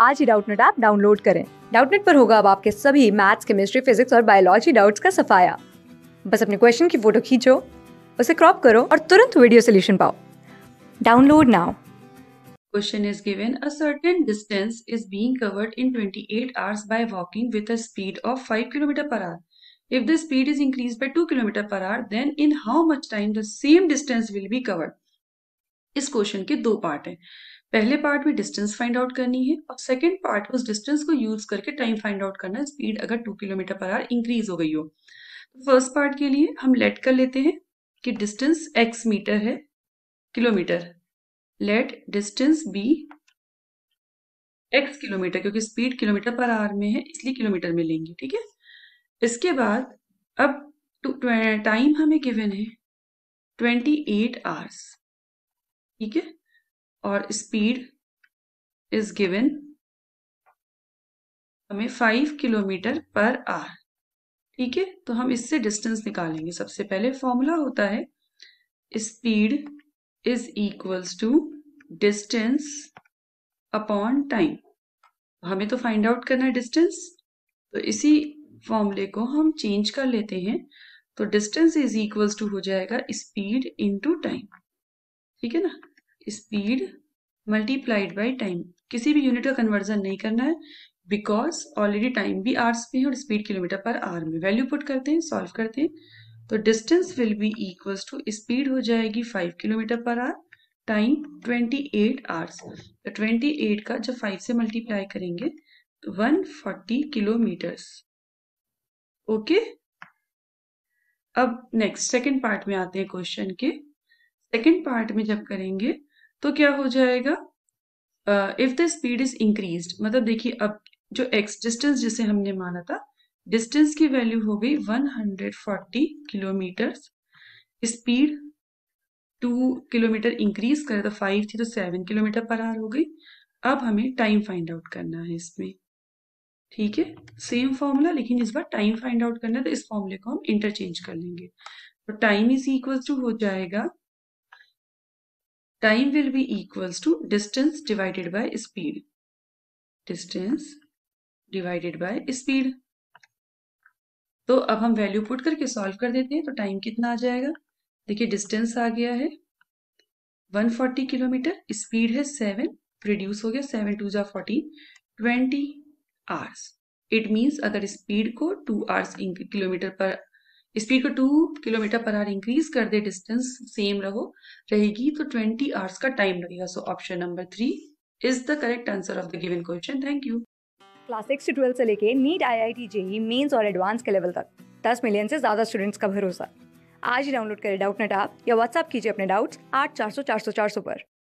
आज ही Doubtnut app download करें डाउटनेट पर होगा अब आपके सभी मैथ्स केमिस्ट्री फिजिक्स और बायोलॉजी डाउट्स का सफाया बस अपने क्वेश्चन की फोटो खींचो उसे क्रॉप करो और तुरंत वीडियो सोल्यूशन पाओ download now Question is given a certain distance is being covered in 28 hours by walking with a speed of 5 km per hour. If the speed is increased by 2 km per hour, then in how much time the same distance will be covered? इस question के दो part हैं पहले part में distance find out करनी है और second part उस डिस्टेंस को यूज करके टाइम फाइंड आउट करना स्पीड अगर two kilometre per hour increase हो गई हो तो फर्स्ट पार्ट के लिए हम लेट कर लेते हैं कि डिस्टेंस एक्स मीटर है kilometre let distance be x kilometre क्योंकि स्पीड किलोमीटर पर आवर में है इसलिए किलोमीटर में लेंगे ठीक है इसके बाद अब टाइम हमें गिवन है ट्वेंटी एट आवर्स ठीक है और स्पीड इज गिवन हमें फाइव किलोमीटर पर आर ठीक है तो हम इससे डिस्टेंस निकालेंगे सबसे पहले फॉर्मूला होता है speed is equals to distance upon time हमें तो फाइंड आउट करना है डिस्टेंस तो इसी फॉर्मूले को हम चेंज कर लेते हैं तो डिस्टेंस इज इक्वल्स टू हो जाएगा स्पीड इनटू टाइम ठीक है ना स्पीड मल्टीप्लाइड बाई टाइम किसी भी यूनिट का कन्वर्जन नहीं करना है बिकॉज ऑलरेडी टाइम भी आर्स में है और स्पीड किलोमीटर पर आर में वैल्यू पुट करते हैं सॉल्व करते हैं तो distance will be equals to speed हो जाएगी five kilometre per hour time twenty eight hours तो ट्वेंटी एट का जब फाइव से मल्टीप्लाई करेंगे तो वन फोर्टी किलोमीटर ओके अब नेक्स्ट सेकेंड पार्ट में आते हैं क्वेश्चन के सेकेंड पार्ट में जब करेंगे तो क्या हो जाएगा if the speed is increase मतलब देखिए अब जो एक्स डिस्टेंस जिसे हमने माना था डिस्टेंस की वैल्यू हो गई 140 kilometre speed two kilometre increase करे तो फाइव थी तो सेवन किलोमीटर पर आर हो गई अब हमें टाइम फाइंड आउट करना है इसमें ठीक है सेम फॉर्मूला लेकिन इस बार टाइम फाइंड आउट करना है तो इस फॉर्मूले को हम इंटरचेंज कर लेंगे तो टाइम इज इक्वल टू हो जाएगा time will be equals to distance divided by speed distance divided by speed तो अब हम वैल्यू पुट करके सॉल्व कर देते हैं तो टाइम कितना आ जाएगा देखिए डिस्टेंस आ गया है 140 किलोमीटर स्पीड है 7 रिड्यूस हो गया 7 टू जा fourteen twenty hours it means अगर स्पीड को 2 आवर्स किलोमीटर पर स्पीड को two kilometre per hour increase कर दे डिस्टेंस सेम रहो रहेगी तो ट्वेंटी आवर्स का टाइम लगेगा so option number three is the correct answer of the given question thank you class six से ट्वेल्थ से लेके NEET I I T JEE mains और एडवांस के लेवल तक दस मिलियन से ज्यादा स्टूडेंट्स का भरोसा आज ही डाउनलोड करें डाउट नेट ऐप या व्हाट्सअप कीजिए अपने डाउट्स आठ चार सौ चार सौ चार सौ पर